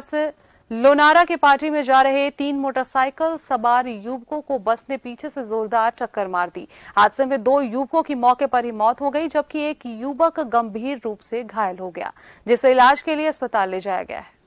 पास लोनारा के पार्टी में जा रहे तीन मोटरसाइकिल सवार युवकों को बस ने पीछे से जोरदार टक्कर मार दी हादसे में दो युवकों की मौके पर ही मौत हो गई जबकि एक युवक गंभीर रूप से घायल हो गया जिसे इलाज के लिए अस्पताल ले जाया गया है